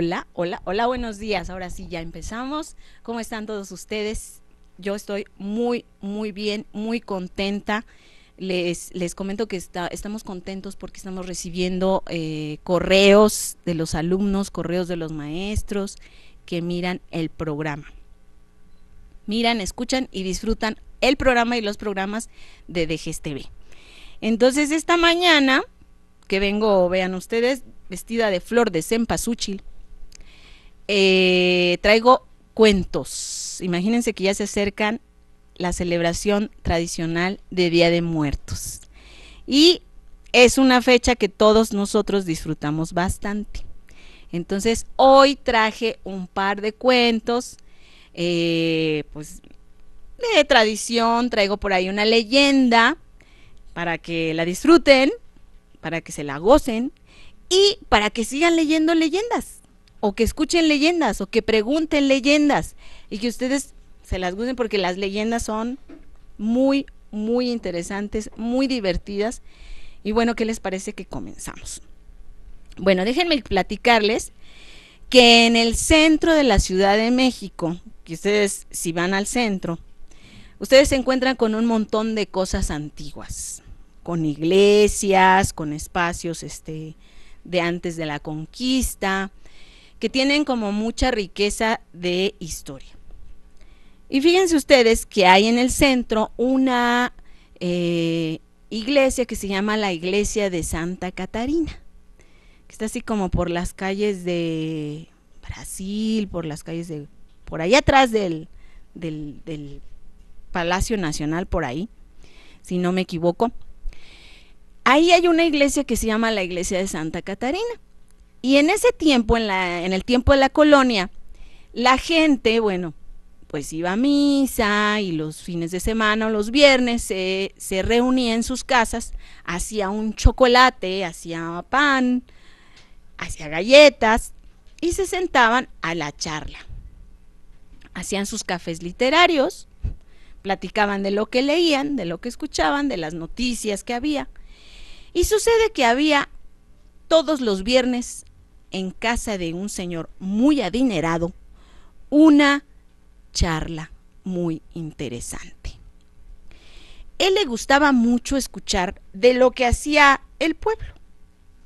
Hola, hola, hola, buenos días. Ahora sí, ya empezamos. ¿Cómo están todos ustedes? Yo estoy muy, muy bien, muy contenta. Les, comento que está, estamos contentos porque estamos recibiendo eh, correos de los alumnos, correos de los maestros que miran el programa. Miran, escuchan y disfrutan el programa y los programas de DGSTV. Entonces, esta mañana que vengo, vean ustedes, vestida de flor de cempasúchil, eh, traigo cuentos. Imagínense que ya se acercan la celebración tradicional de Día de Muertos. Y es una fecha que todos nosotros disfrutamos bastante. Entonces, hoy traje un par de cuentos, eh, pues de tradición, traigo por ahí una leyenda para que la disfruten, para que se la gocen y para que sigan leyendo leyendas o que escuchen leyendas o que pregunten leyendas y que ustedes se las gusten porque las leyendas son muy, muy interesantes, muy divertidas. Y bueno, ¿qué les parece que comenzamos? Bueno, déjenme platicarles que en el centro de la Ciudad de México, que ustedes si van al centro, ustedes se encuentran con un montón de cosas antiguas, con iglesias, con espacios este, de antes de la conquista, que tienen como mucha riqueza de historia. Y fíjense ustedes que hay en el centro una eh, iglesia que se llama la iglesia de Santa Catarina, que está así como por las calles de Brasil, por las calles de, por ahí atrás del, del Palacio Nacional, por ahí, si no me equivoco. Ahí hay una iglesia que se llama la iglesia de Santa Catarina. Y en ese tiempo, en, la, en el tiempo de la colonia, la gente, bueno, pues iba a misa y los fines de semana o los viernes se, reunía en sus casas, hacía un chocolate, hacía pan, hacía galletas y se sentaban a la charla. Hacían sus cafés literarios, platicaban de lo que leían, de lo que escuchaban, de las noticias que había. Y sucede que había todos los viernes en casa de un señor muy adinerado una charla muy interesante. Él le gustaba mucho escuchar de lo que hacía el pueblo,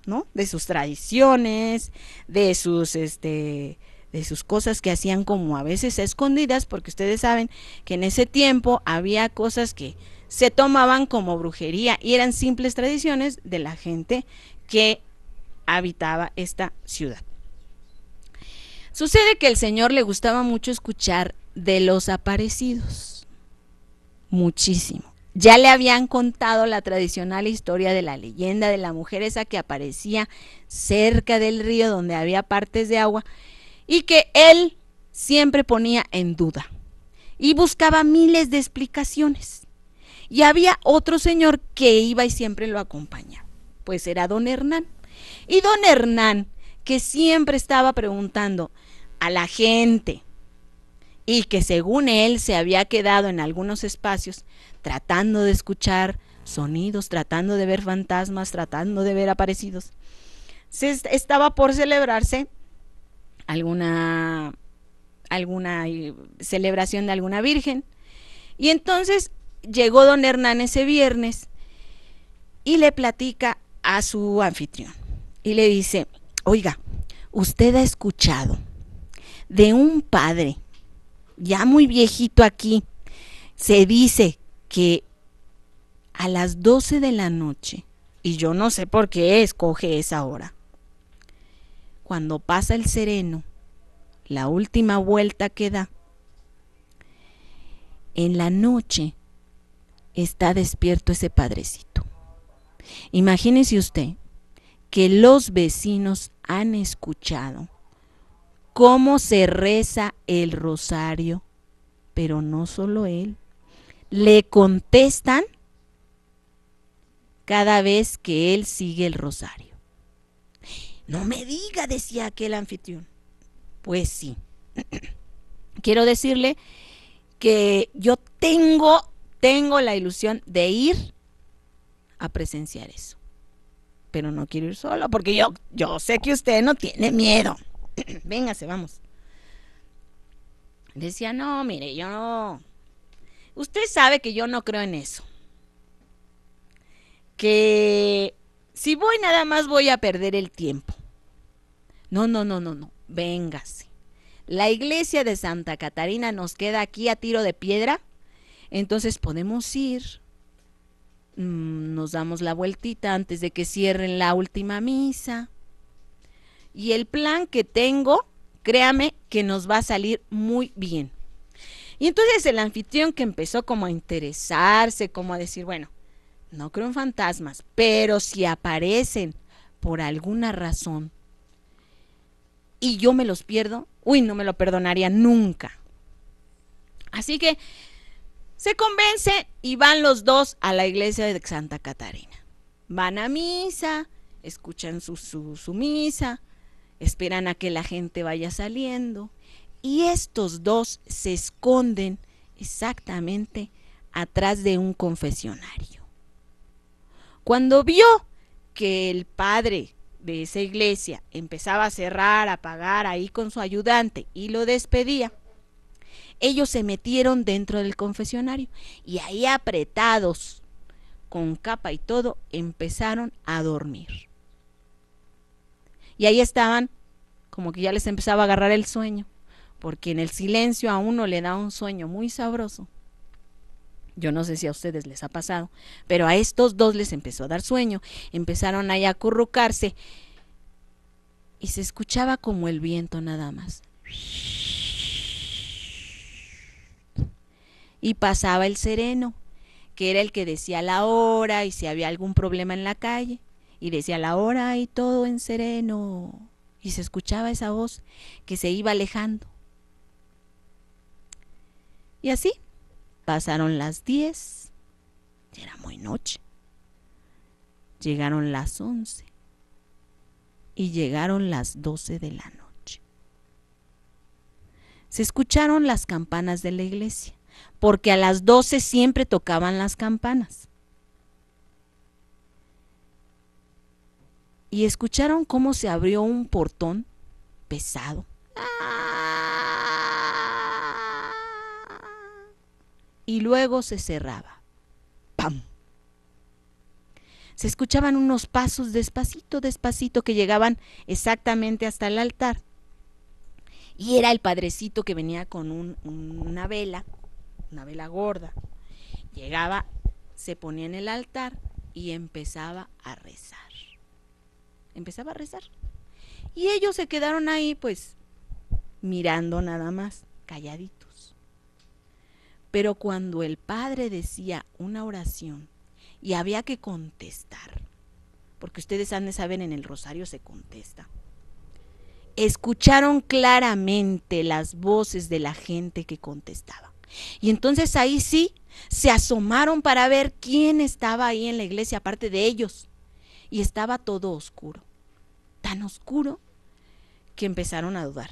¿no? De sus tradiciones, de sus este, de sus cosas que hacían como a veces escondidas, porque ustedes saben que en ese tiempo había cosas que se tomaban como brujería y eran simples tradiciones de la gente que habitaba esta ciudad. Sucede que el Señor le gustaba mucho escuchar de los aparecidos, muchísimo. Ya le habían contado la tradicional historia de la leyenda de la mujer esa que aparecía cerca del río donde había partes de agua y que él siempre ponía en duda y buscaba miles de explicaciones. Y había otro señor que iba y siempre lo acompañaba, pues era don Hernán. Y don Hernán, que siempre estaba preguntando a la gente y que según él se había quedado en algunos espacios tratando de escuchar sonidos, tratando de ver fantasmas, tratando de ver aparecidos. Se estaba por celebrarse alguna alguna eh, celebración de alguna virgen. Y entonces llegó don Hernán ese viernes y le platica a su anfitrión y le dice, oiga, usted ha escuchado de un padre ya muy viejito aquí, se dice que a las 12 de la noche, y yo no sé por qué escoge esa hora, cuando pasa el sereno, la última vuelta que da, en la noche está despierto ese padrecito. Imagínese usted que los vecinos han escuchado cómo se reza el rosario, pero no solo él. Le contestan cada vez que él sigue el rosario. No me diga, decía aquel anfitrión. Pues sí. Quiero decirle que yo tengo, tengo la ilusión de ir a presenciar eso pero no quiero ir solo, porque yo, yo sé que usted no tiene miedo. Véngase, vamos. Decía, no, mire, yo no. Usted sabe que yo no creo en eso. Que si voy nada más voy a perder el tiempo. No, no, no, no, no. Véngase. La iglesia de Santa Catarina nos queda aquí a tiro de piedra. Entonces podemos ir Mm, nos damos la vueltita antes de que cierren la última misa. Y el plan que tengo, créame que nos va a salir muy bien. Y entonces el anfitrión que empezó como a interesarse, como a decir, bueno, no creo en fantasmas, pero si aparecen por alguna razón y yo me los pierdo, uy, no me lo perdonaría nunca. Así que se convence y van los dos a la iglesia de Santa Catarina. Van a misa, escuchan su, su, misa, esperan a que la gente vaya saliendo. Y estos dos se esconden exactamente atrás de un confesionario. Cuando vio que el padre de esa iglesia empezaba a cerrar, a pagar ahí con su ayudante y lo despedía, ellos se metieron dentro del confesionario y ahí apretados, con capa y todo, empezaron a dormir. Y ahí estaban, como que ya les empezaba a agarrar el sueño, porque en el silencio a uno le da un sueño muy sabroso. Yo no sé si a ustedes les ha pasado, pero a estos dos les empezó a dar sueño, empezaron ahí a acurrucarse y se escuchaba como el viento nada más. y pasaba el sereno, que era el que decía la hora y si había algún problema en la calle, y decía la hora y todo en sereno, y se escuchaba esa voz que se iba alejando. Y así pasaron las diez, era muy noche, llegaron las once y llegaron las doce de la noche. Se escucharon las campanas de la iglesia porque a las 12 siempre tocaban las campanas. Y escucharon cómo se abrió un portón pesado. Y luego se cerraba. ¡Pam! Se escuchaban unos pasos despacito, despacito, que llegaban exactamente hasta el altar. Y era el padrecito que venía con una vela una vela gorda. Llegaba, se ponía en el altar y empezaba a rezar. Empezaba a rezar. Y ellos se quedaron ahí, pues, mirando nada más, calladitos. Pero cuando el padre decía una oración y había que contestar, porque ustedes han de saber, en el rosario se contesta. Escucharon claramente las voces de la gente que contestaba. Y entonces ahí sí se asomaron para ver quién estaba ahí en la iglesia, aparte de ellos. Y estaba todo oscuro, tan oscuro que empezaron a dudar.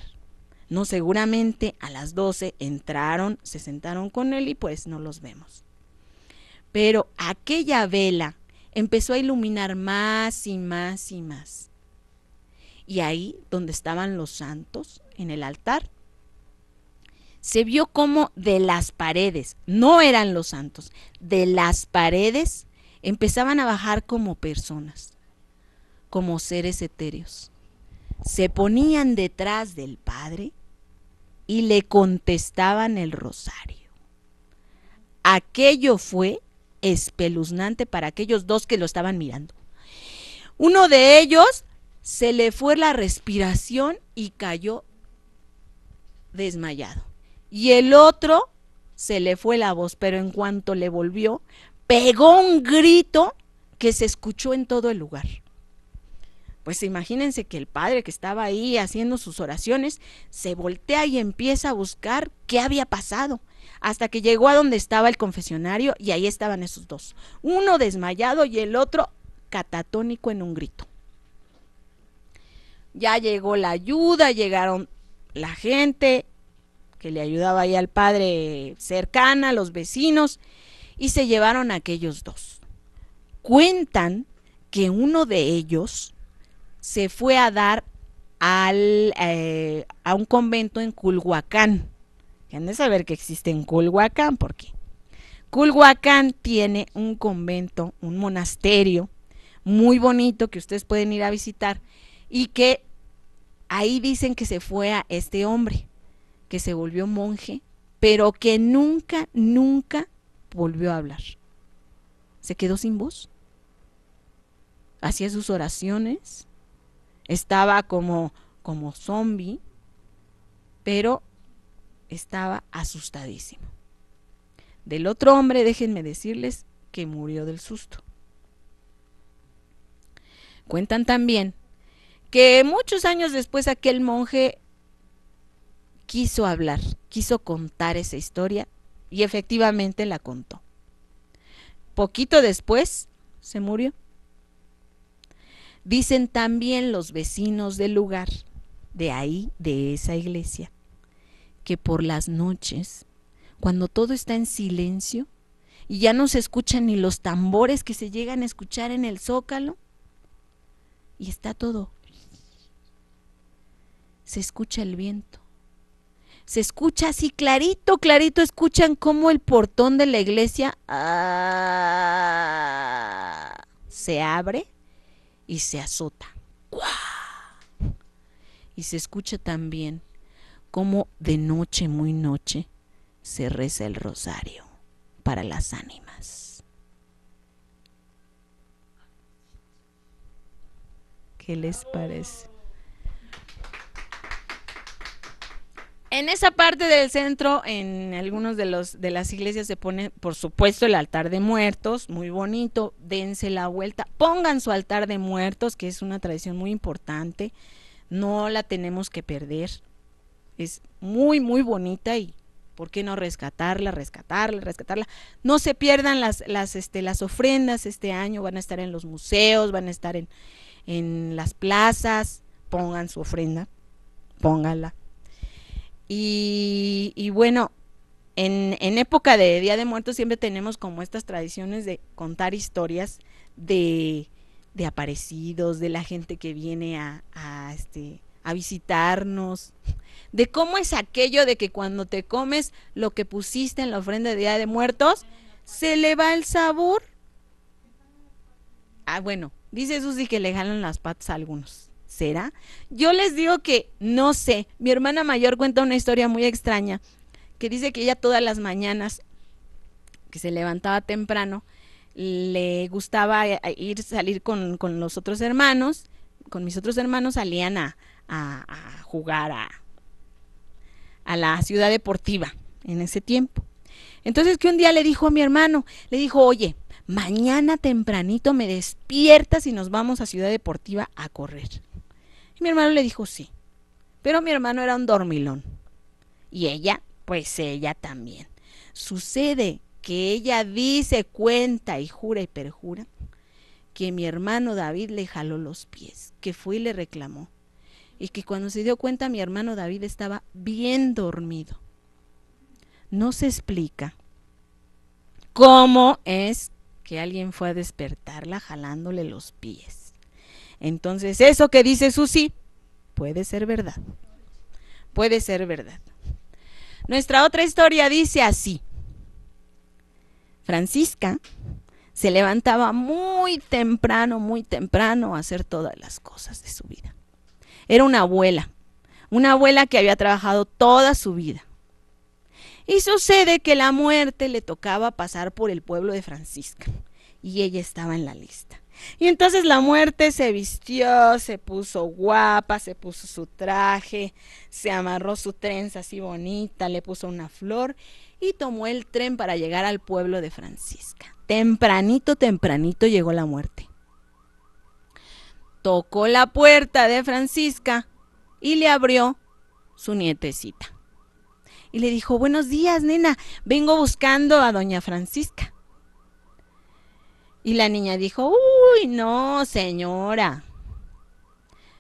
No, seguramente a las 12 entraron, se sentaron con él y pues no los vemos. Pero aquella vela empezó a iluminar más y más y más. Y ahí donde estaban los santos, en el altar, se vio como de las paredes, no eran los santos, de las paredes empezaban a bajar como personas, como seres etéreos. Se ponían detrás del Padre y le contestaban el rosario. Aquello fue espeluznante para aquellos dos que lo estaban mirando. Uno de ellos se le fue la respiración y cayó desmayado. Y el otro se le fue la voz, pero en cuanto le volvió, pegó un grito que se escuchó en todo el lugar. Pues imagínense que el padre que estaba ahí haciendo sus oraciones se voltea y empieza a buscar qué había pasado, hasta que llegó a donde estaba el confesionario y ahí estaban esos dos, uno desmayado y el otro catatónico en un grito. Ya llegó la ayuda, llegaron la gente, que le ayudaba ahí al padre cercana, a los vecinos, y se llevaron a aquellos dos. Cuentan que uno de ellos se fue a dar al, eh, a un convento en Culhuacán. Han de saber que existe en Culhuacán, porque Culhuacán tiene un convento, un monasterio muy bonito que ustedes pueden ir a visitar y que ahí dicen que se fue a este hombre que se volvió monje, pero que nunca, nunca volvió a hablar. Se quedó sin voz. Hacía sus oraciones, estaba como, como zombie, pero estaba asustadísimo. Del otro hombre, déjenme decirles que murió del susto. Cuentan también que muchos años después aquel monje quiso hablar, quiso contar esa historia y efectivamente la contó. Poquito después se murió. Dicen también los vecinos del lugar, de ahí, de esa iglesia, que por las noches, cuando todo está en silencio y ya no se escuchan ni los tambores que se llegan a escuchar en el zócalo, y está todo, se escucha el viento se escucha así clarito, clarito, escuchan cómo el portón de la iglesia ah, se abre y se azota. Y se escucha también cómo de noche, muy noche, se reza el rosario para las ánimas. ¿Qué les parece? En esa parte del centro, en algunos de los de las iglesias se pone, por supuesto, el altar de muertos, muy bonito. Dense la vuelta, pongan su altar de muertos, que es una tradición muy importante. No la tenemos que perder. Es muy muy bonita y ¿por qué no rescatarla, rescatarla, rescatarla? No se pierdan las las este las ofrendas este año, van a estar en los museos, van a estar en en las plazas, pongan su ofrenda, pónganla y, bueno, en, época de Día de Muertos siempre tenemos como estas tradiciones de contar historias de, aparecidos, de la gente que viene a, este, a visitarnos, de cómo es aquello de que cuando te comes lo que pusiste en la ofrenda de Día de Muertos, se le va el sabor. Ah, bueno, dice Susi que le jalan las patas a algunos. Yo les digo que no sé. Mi hermana mayor cuenta una historia muy extraña que dice que ella todas las mañanas que se levantaba temprano le gustaba eh, ir salir con, los otros hermanos, con mis otros hermanos salían a, a jugar a, a la ciudad deportiva en ese tiempo. Entonces que un día le dijo a mi hermano, le dijo, oye, mañana tempranito me despiertas y nos vamos a Ciudad Deportiva a correr mi hermano le dijo sí. Pero mi hermano era un dormilón. Y ella, pues ella también. Sucede que ella dice, cuenta y jura y perjura que mi hermano David le jaló los pies, que fue y le reclamó. Y que cuando se dio cuenta mi hermano David estaba bien dormido. No se explica cómo es que alguien fue a despertarla jalándole los pies. Entonces, eso que dice Susi puede ser verdad. Puede ser verdad. Nuestra otra historia dice así. Francisca se levantaba muy temprano, muy temprano a hacer todas las cosas de su vida. Era una abuela, una abuela que había trabajado toda su vida. Y sucede que la muerte le tocaba pasar por el pueblo de Francisca y ella estaba en la lista. Y entonces la muerte se vistió, se puso guapa, se puso su traje, se amarró su trenza así bonita, le puso una flor y tomó el tren para llegar al pueblo de Francisca. Tempranito, tempranito llegó la muerte. Tocó la puerta de Francisca y le abrió su nietecita. Y le dijo, buenos días, nena, vengo buscando a doña Francisca. Y la niña dijo, ¡uh! Uy, no, señora.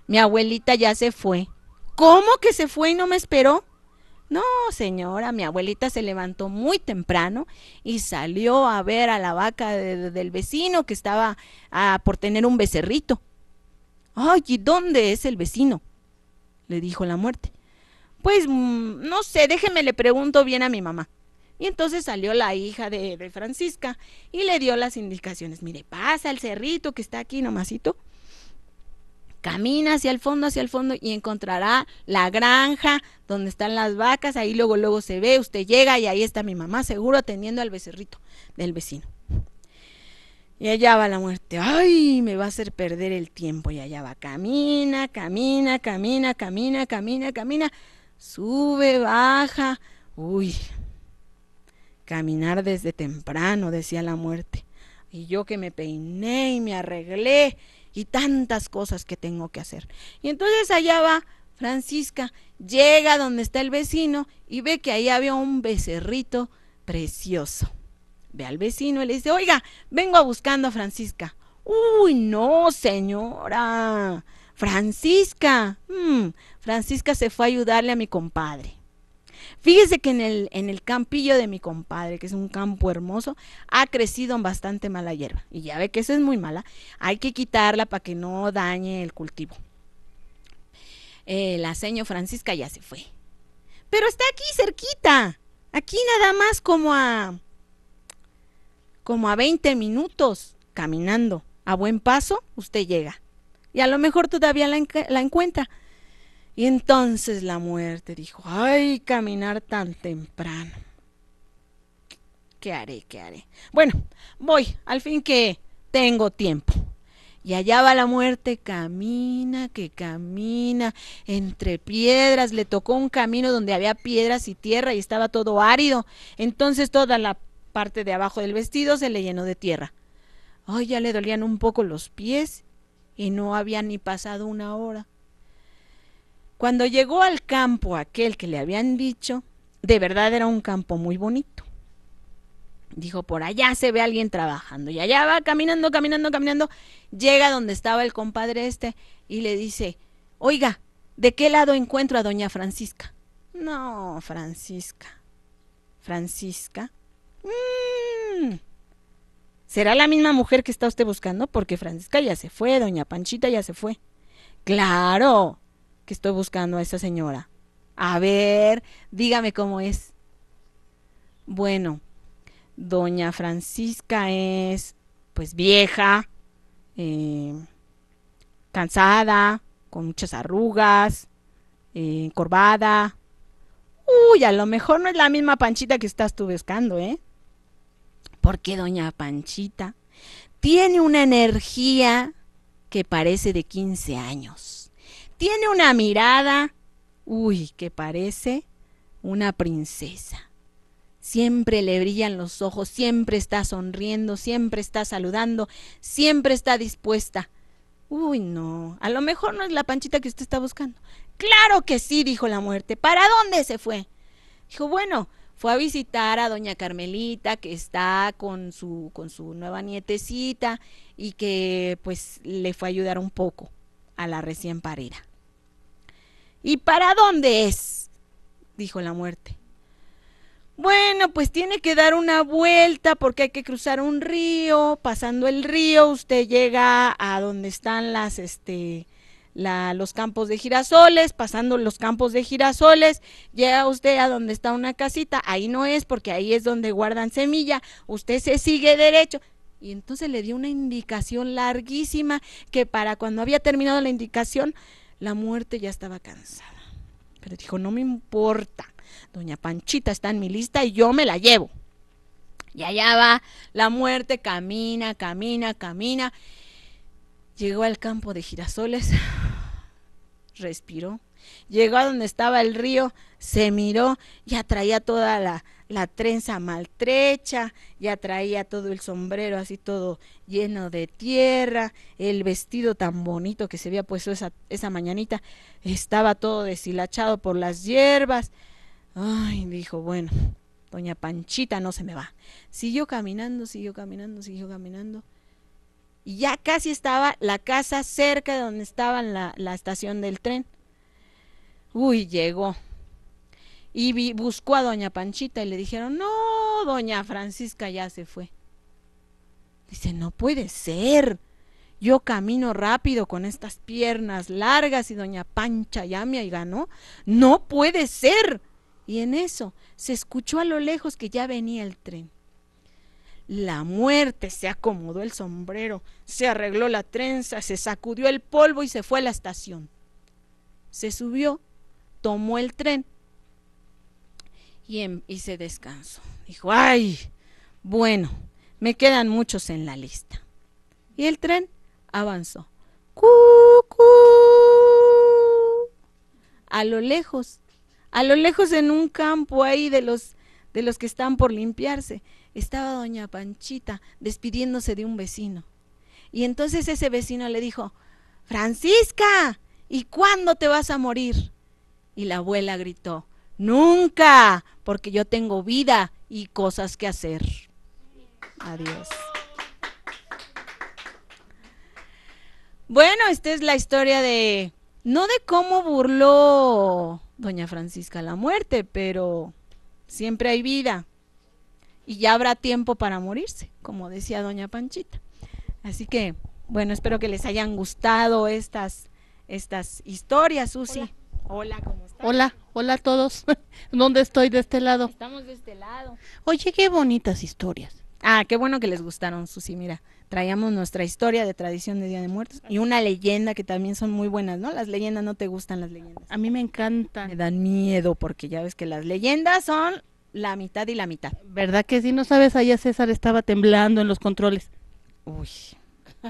Mi abuelita ya se fue. ¿Cómo que se fue y no me esperó? No, señora, mi abuelita se levantó muy temprano y salió a ver a la vaca del vecino que estaba ah, por tener un becerrito. Ay, ¿y dónde es el vecino? le dijo la muerte. Pues, mm, no sé, déjeme le pregunto bien a mi mamá. Y entonces salió la hija de, Francisca y le dio las indicaciones. Mire, pasa el cerrito que está aquí nomásito. Camina hacia el fondo, hacia el fondo y encontrará la granja donde están las vacas. Ahí luego, luego se ve, usted llega y ahí está mi mamá seguro atendiendo al becerrito del vecino. Y allá va la muerte. Ay, me va a hacer perder el tiempo. Y allá va. Camina, camina, camina, camina, camina, camina. Sube, baja. Uy, Caminar desde temprano, decía la muerte. Y yo que me peiné y me arreglé y tantas cosas que tengo que hacer. Y entonces allá va Francisca, llega donde está el vecino y ve que ahí había un becerrito precioso. Ve al vecino y le dice, oiga, vengo a buscando a Francisca. Uy, no, señora. Francisca. Mm, Francisca se fue a ayudarle a mi compadre. Fíjese que en el, en el campillo de mi compadre, que es un campo hermoso, ha crecido bastante mala hierba. Y ya ve que eso es muy mala. Hay que quitarla para que no dañe el cultivo. la seño Francisca ya se fue. Pero está aquí cerquita. Aquí nada más como a como a 20 minutos caminando. A buen paso usted llega. Y a lo mejor todavía la encuentra. Y entonces la muerte dijo, ay, caminar tan temprano. ¿Qué haré? ¿Qué haré? Bueno, voy, al fin que tengo tiempo. Y allá va la muerte, camina, que camina, entre piedras, le tocó un camino donde había piedras y tierra y estaba todo árido. Entonces toda la parte de abajo del vestido se le llenó de tierra. Ay, ya le dolían un poco los pies y no había ni pasado una hora. Cuando llegó al campo aquel que le habían dicho, de verdad era un campo muy bonito. Dijo, por allá se ve alguien trabajando. Y allá va caminando, caminando, caminando. Llega donde estaba el compadre este y le dice, oiga, ¿de qué lado encuentro a doña Francisca? No, Francisca. Francisca. Mm, ¿Será la misma mujer que está usted buscando? Porque Francisca ya se fue, doña Panchita ya se fue. Claro, que estoy buscando a esa señora. A ver, dígame cómo es. Bueno, doña Francisca es, pues, vieja, eh, cansada, con muchas arrugas, eh, encorvada. Uy, a lo mejor no es la misma Panchita que estás tú buscando, ¿eh? Porque doña Panchita tiene una energía que parece de 15 años tiene una mirada, uy, que parece una princesa. Siempre le brillan los ojos, siempre está sonriendo, siempre está saludando, siempre está dispuesta. Uy, no, a lo mejor no es la panchita que usted está buscando. Claro que sí, dijo la muerte. ¿Para dónde se fue? Dijo, bueno, fue a visitar a doña Carmelita, que está con su, con su nueva nietecita y que pues le fue a ayudar un poco a la recién parida. ¿Y para dónde es? dijo la muerte. Bueno, pues tiene que dar una vuelta porque hay que cruzar un río. Pasando el río, usted llega a donde están las, este, los campos de girasoles. Pasando los campos de girasoles, llega usted a donde está una casita. Ahí no es porque ahí es donde guardan semilla. Usted se sigue derecho. Y entonces le dio una indicación larguísima que para cuando había terminado la indicación, la muerte ya estaba cansada. Pero dijo, no me importa, doña Panchita está en mi lista y yo me la llevo. Y allá va la muerte, camina, camina, camina. Llegó al campo de girasoles, respiró llegó a donde estaba el río, se miró, ya traía toda la, trenza maltrecha, ya traía todo el sombrero así todo lleno de tierra, el vestido tan bonito que se había puesto esa, mañanita, estaba todo deshilachado por las hierbas. Ay, dijo, bueno, doña Panchita no se me va. Siguió caminando, siguió caminando, siguió caminando. Y ya casi estaba la casa cerca de donde estaba la estación del tren. Uy, llegó. Y buscó a doña Panchita y le dijeron, no, doña Francisca ya se fue. Dice, no puede ser. Yo camino rápido con estas piernas largas y doña Pancha ya me ganó. No puede ser. Y en eso se escuchó a lo lejos que ya venía el tren. La muerte se acomodó el sombrero, se arregló la trenza, se sacudió el polvo y se fue a la estación. Se subió tomó el tren y, em, y se descansó. Dijo, ay, bueno, me quedan muchos en la lista. Y el tren avanzó. ¡Cu, A lo lejos, a lo lejos en un campo ahí de los, de los que están por limpiarse, estaba doña Panchita despidiéndose de un vecino. Y entonces ese vecino le dijo, Francisca, ¿y cuándo te vas a morir? Y la abuela gritó, Nunca, porque yo tengo vida y cosas que hacer. Adiós. Bueno, esta es la historia de, no de cómo burló doña Francisca la muerte, pero siempre hay vida y ya habrá tiempo para morirse, como decía doña Panchita. Así que, bueno, espero que les hayan gustado estas, estas historias, Susi. Hola, ¿cómo estás? Hola, hola a todos. ¿Dónde estoy? De este lado. Estamos de este lado. Oye, qué bonitas historias. Ah, qué bueno que les gustaron, Susi. Mira, traíamos nuestra historia de tradición de Día de Muertos y una leyenda que también son muy buenas, ¿no? Las leyendas no te gustan, las leyendas. A mí me encantan. Me dan miedo porque ya ves que las leyendas son la mitad y la mitad. ¿Verdad que si no sabes? Allá César estaba temblando en los controles. Uy,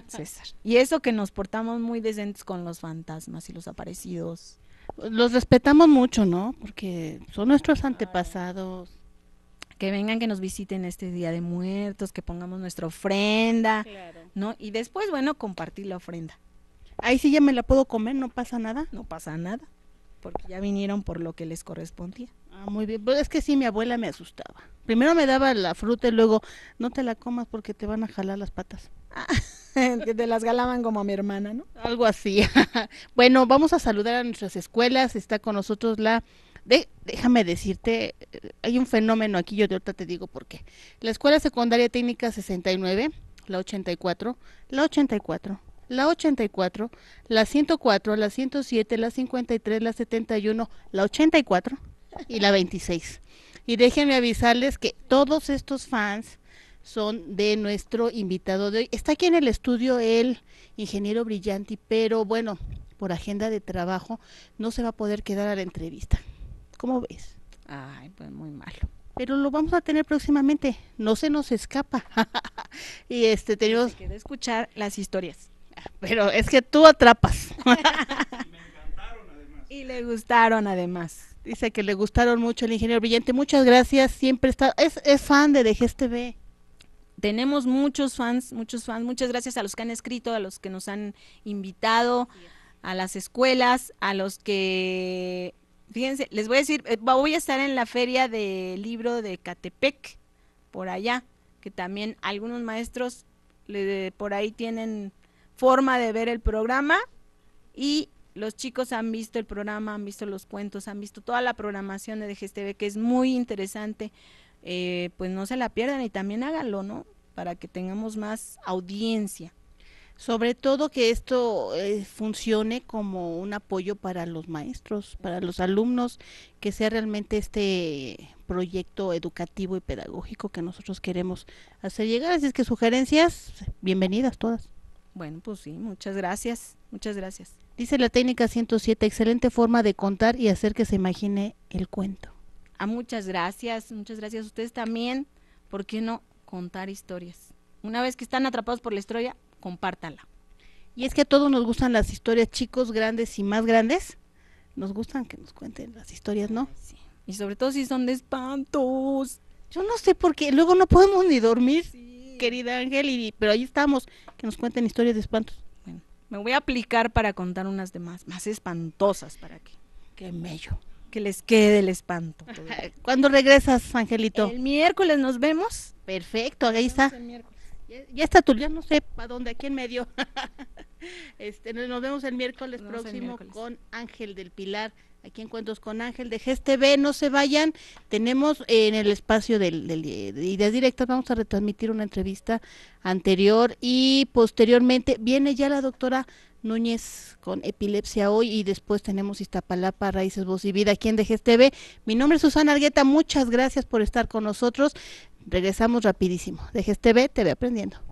César. y eso que nos portamos muy decentes con los fantasmas y los aparecidos los respetamos mucho, ¿no? Porque son nuestros antepasados. Que vengan, que nos visiten este Día de Muertos, que pongamos nuestra ofrenda, ¿no? Y después, bueno, compartir la ofrenda. Ahí sí ya me la puedo comer, no pasa nada. No pasa nada, porque ya vinieron por lo que les correspondía. Ah, muy bien, pues es que sí, mi abuela me asustaba. Primero me daba la fruta y luego, no te la comas porque te van a jalar las patas. Ah. Te las galaban como a mi hermana, ¿no? Algo así. bueno, vamos a saludar a nuestras escuelas. Está con nosotros la... déjame decirte, hay un fenómeno aquí, yo de ahorita te digo por qué. La Escuela Secundaria Técnica 69, la 84, la 84, la 84, la 104, la 107, la 53, la 71, la 84 y la 26. Y déjenme avisarles que todos estos fans son de nuestro invitado de hoy. Está aquí en el estudio el ingeniero brillante, pero bueno, por agenda de trabajo no se va a poder quedar a la entrevista. ¿Cómo ves? Ay, pues muy malo. Pero lo vamos a tener próximamente, no se nos escapa. y este tenemos que escuchar las historias. Ah, pero es que tú atrapas. y le gustaron además. Dice que le gustaron mucho el ingeniero brillante. Muchas gracias. Siempre está es, es fan de DGSTV tenemos muchos fans, muchos fans. Muchas gracias a los que han escrito, a los que nos han invitado, a las escuelas, a los que, fíjense, les voy a decir, eh, voy a estar en la feria del libro de Catepec, por allá, que también algunos maestros por ahí tienen forma de ver el programa y los chicos han visto el programa, han visto los cuentos, han visto toda la programación de DGSTV, que es muy interesante. Eh, pues no se la pierdan y también hágalo ¿no? Para que tengamos más audiencia. Sobre todo que esto eh, funcione como un apoyo para los maestros, para los alumnos, que sea realmente este proyecto educativo y pedagógico que nosotros queremos hacer llegar. Así es que sugerencias, bienvenidas todas. Bueno, pues sí, muchas gracias, muchas gracias. Dice la técnica 107, excelente forma de contar y hacer que se imagine el cuento. Ah, muchas gracias, muchas gracias a ustedes también. ¿Por qué no contar historias? Una vez que están atrapados por la estrella, compártala. Y es que a todos nos gustan las historias, chicos, grandes y más grandes. Nos gustan que nos cuenten las historias, ¿no? Sí. Y sobre todo si son de espantos. Yo no sé por qué, luego no podemos ni dormir, querida Ángel, pero ahí estamos, que nos cuenten historias de espantos. Bueno, me voy a aplicar para contar unas demás, más espantosas para que. Qué mello que les quede el espanto. ¿Cuándo regresas, Angelito? El miércoles nos vemos. Perfecto, ahí está. Ya, está tú, ya no sé para dónde, aquí en medio. este, nos vemos el miércoles próximo con Ángel del Pilar aquí en Cuentos con Ángel de GSTV, No se vayan, tenemos eh, en el espacio del, de Ideas Directas, vamos a retransmitir una entrevista anterior y posteriormente viene ya la doctora Núñez con epilepsia hoy y después tenemos Iztapalapa, Raíces, Voz y Vida aquí en Geste Mi nombre es Susana Argueta, muchas gracias por estar con nosotros. Regresamos rapidísimo. DGSTV, te TV Aprendiendo.